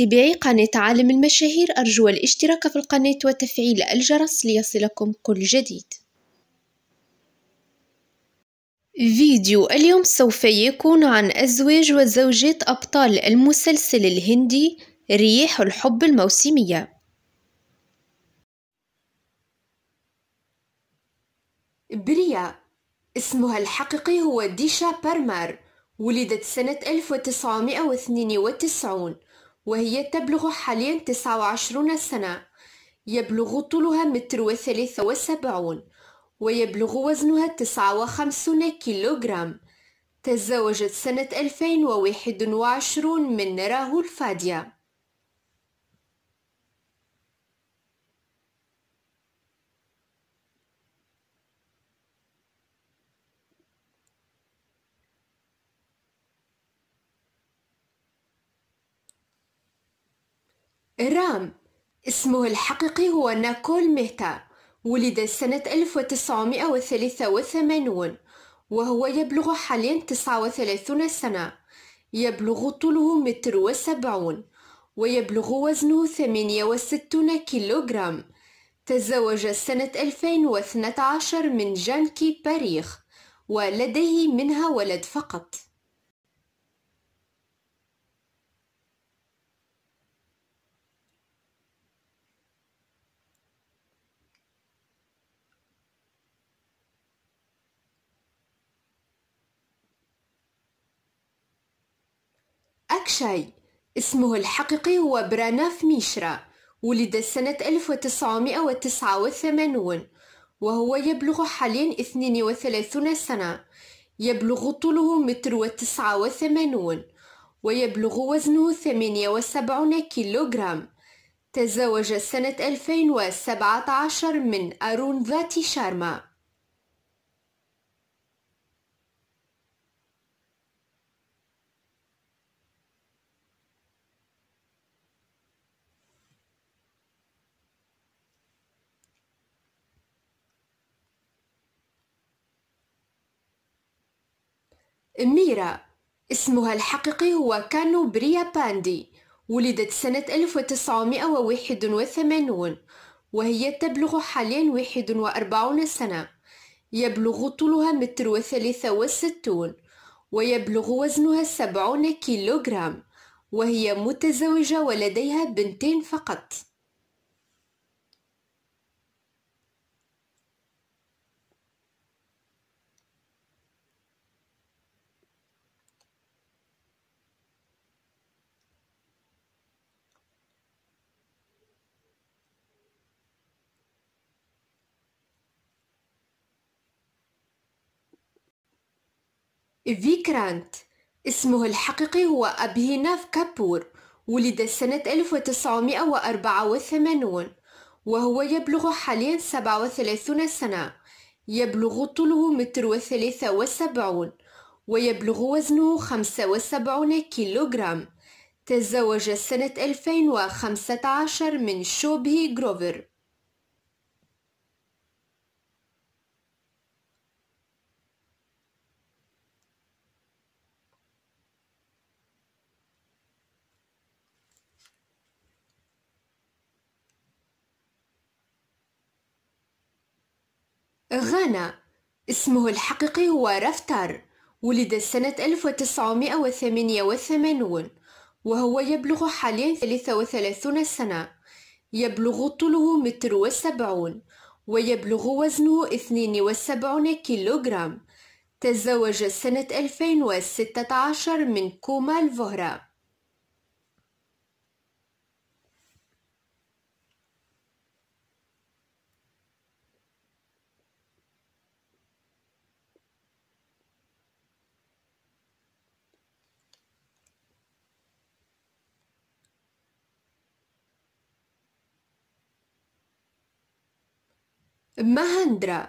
متابعي قناة عالم المشاهير أرجو الاشتراك في القناة وتفعيل الجرس ليصلكم كل جديد فيديو اليوم سوف يكون عن أزواج وزوجات أبطال المسلسل الهندي رياح الحب الموسمية بريا اسمها الحقيقي هو ديشا برمر ولدت سنة 1992 وهي تبلغ حاليا 29 سنة يبلغ طولها متر وثلاثة وسبعون ويبلغ وزنها 59 كيلوغرام تزوجت سنة 2021 من راهول فاديا رام اسمه الحقيقي هو ناكول ميهتا ولد سنة 1983 وهو يبلغ حاليا 39 سنة يبلغ طوله متر وسبعون ويبلغ وزنه 68 كيلوغرام تزوج سنة 2012 من جانكي باريخ ولديه منها ولد فقط شاي اسمه الحقيقي هو براناف ميشرا ولد سنة 1989 وهو يبلغ حاليا 32 سنة يبلغ طوله متر وتسعة وثمانون ويبلغ وزنه ثمانية وسبعون كيلوغرام تزوج سنة 2017 من أرون ذات شارما أميرة اسمها الحقيقي هو كانو بريا باندي ولدت سنة 1981 وهي تبلغ حاليا 41 سنة يبلغ طولها متر وثلاثة وستون ويبلغ وزنها سبعون كيلوغرام وهي متزوجة ولديها بنتين فقط فيكرانت اسمه الحقيقي هو أبهيناف كابور ولد سنة 1984 وهو يبلغ حاليا 37 سنة يبلغ طوله متر وثلاثة وسبعون ويبلغ وزنه خمسة وسبعون كيلوغرام تزوج سنة 2015 من شوبهي جروفر غانا اسمه الحقيقي هو رفتار ولد سنة 1988 وهو يبلغ حاليا 33 سنة يبلغ طوله متر وسبعون ويبلغ وزنه 72 كيلوغرام تزوج سنة 2016 من كوما الفهرة مهندرا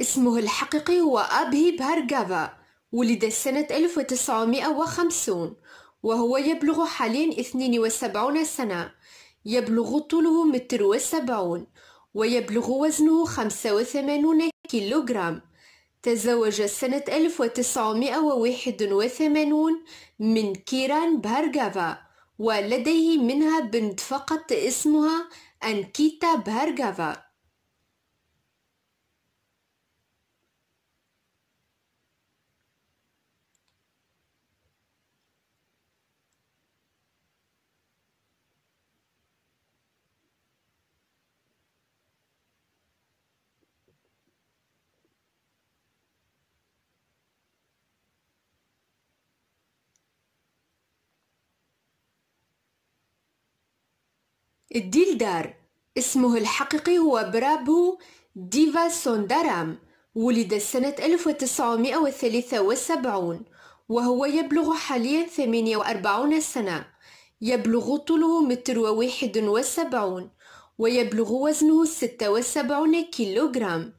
اسمه الحقيقي هو أبهي بهارغافا ولد سنة 1950 وهو يبلغ حاليا 72 سنة يبلغ طوله متر وسبعون ويبلغ وزنه 85 كيلوغرام تزوج سنة 1981 من كيران بهارغافا ولديه منها بنت فقط اسمها أنكيتا بهارغافا الديلدار اسمه الحقيقي هو برابو ديفا سوندارام ولد سنة 1973 وهو يبلغ حاليا 48 سنة يبلغ طوله متر وواحد وسبعون ويبلغ وزنه ستة وسبعون كيلوغرام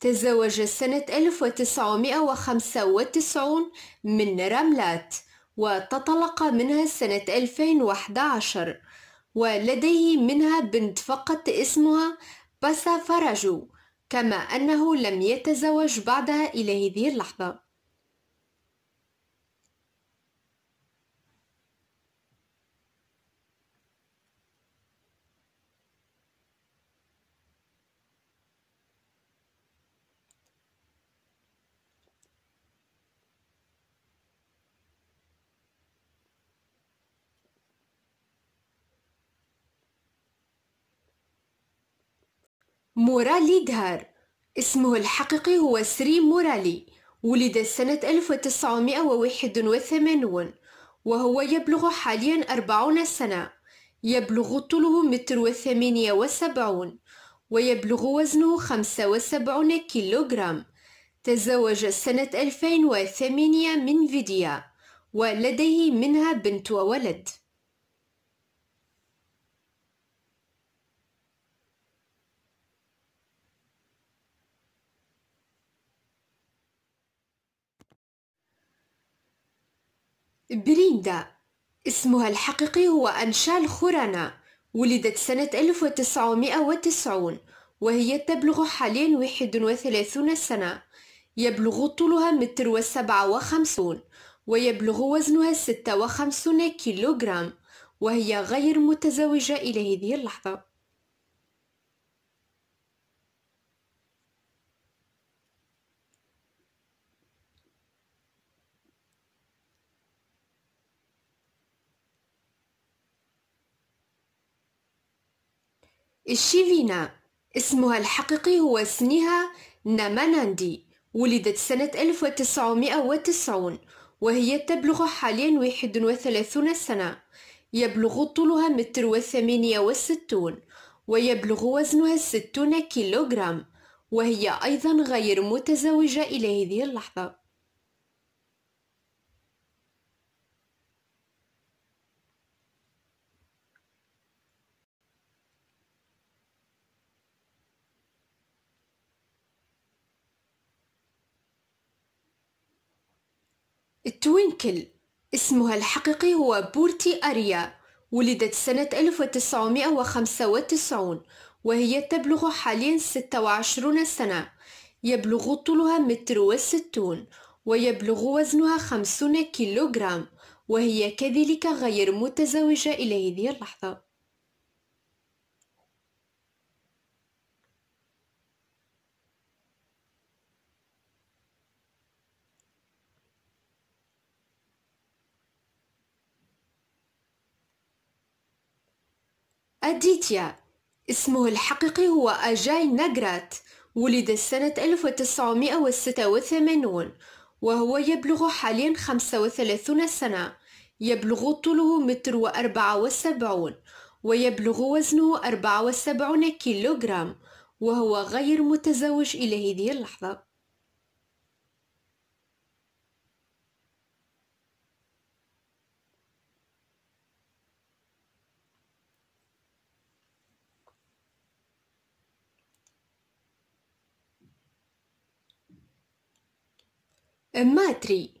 تزوج سنة 1995 من راملات وتطلق منها سنة 2011 ولديه منها بنت فقط اسمها باسا فرجو كما أنه لم يتزوج بعدها إلى هذه اللحظة مورالي دهار اسمه الحقيقي هو سري مورالي ولد سنة 1981 وهو يبلغ حاليا 40 سنة يبلغ طوله متر وثمانية وسبعون ويبلغ وزنه خمسة وسبعون كيلوغرام تزوج سنة 2008 من فيديا ولديه منها بنت وولد بريندا اسمها الحقيقي هو أنشال خورانا ولدت سنة 1990 وهي تبلغ حاليا 31 سنة يبلغ طولها متر وسبعة وخمسون ويبلغ وزنها ستة وخمسون كيلوغرام وهي غير متزوجة إلى هذه اللحظة الشيلينا اسمها الحقيقي هو سنيها ناماناندي ولدت سنة 1990 وهي تبلغ حاليا 31 سنة يبلغ طولها متر وثمانية وستون ويبلغ وزنها ستون كيلوغرام وهي أيضا غير متزوجة إلى هذه اللحظة توينكل اسمها الحقيقي هو بورتي أريا ولدت سنة 1995 وهي تبلغ حاليا 26 سنة يبلغ طولها متر وستون ويبلغ وزنها 50 كيلوغرام وهي كذلك غير متزوجة إلى هذه اللحظة أديتيا اسمه الحقيقي هو أجاي ناغرات ولد سنة 1986 وهو يبلغ حاليا 35 سنة يبلغ طوله متر وأربعة وسبعون ويبلغ وزنه أربعة وسبعون كيلوغرام وهو غير متزوج إلى هذه اللحظة ماتري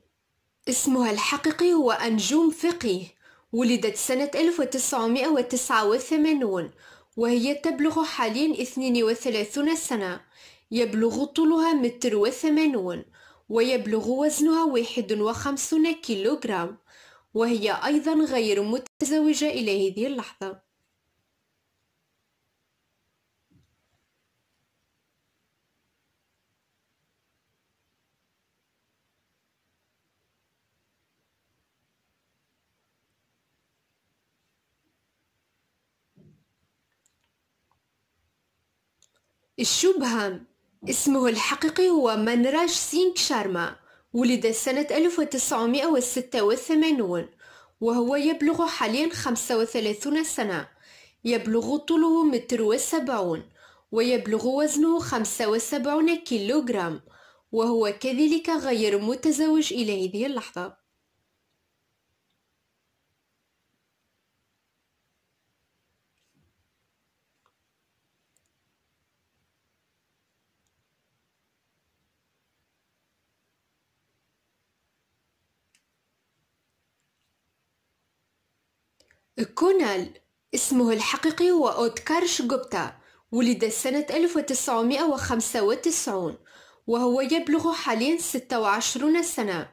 اسمها الحقيقي هو أنجوم فقيه ولدت سنة 1989 وهي تبلغ حاليا 32 سنة يبلغ طولها متر وثمانون ويبلغ وزنها واحد وخمسون كيلوغرام وهي أيضا غير متزوجة إلى هذه اللحظة الشبهة اسمه الحقيقي هو منراج سينك شارما ولد سنة 1986 وهو يبلغ حاليا 35 سنة يبلغ طوله متر وسبعون ويبلغ وزنه 75 كيلوغرام وهو كذلك غير متزوج إلى هذه اللحظة كونال اسمه الحقيقي هو أودكارش جوبتا ولد سنة 1995 وهو يبلغ حاليا 26 سنة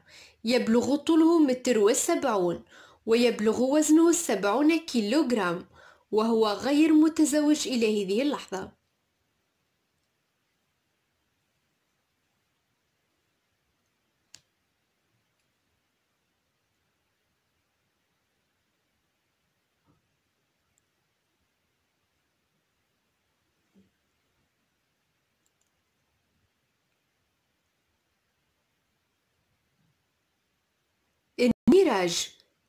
يبلغ طوله متر وسبعون ويبلغ وزنه سبعون كيلوغرام وهو غير متزوج إلى هذه اللحظة ميراج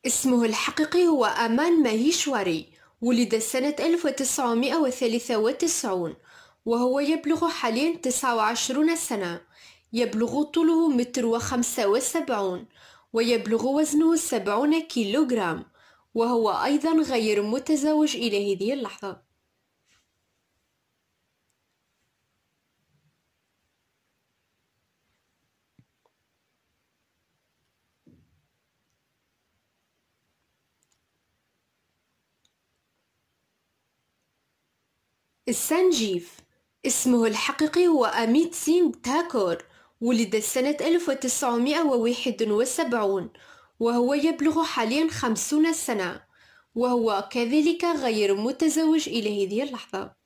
اسمه الحقيقي هو أمان ماهيشواري ولد سنة 1993 وهو يبلغ حاليا 29 سنة يبلغ طوله متر وخمسة وسبعون ويبلغ وزنه سبعون كيلوغرام وهو أيضا غير متزوج إلى هذه اللحظة السنجيف اسمه الحقيقي هو أميت سينغ تاكور ولد سنة 1971 وهو يبلغ حاليا خمسون سنة وهو كذلك غير متزوج إلى هذه اللحظة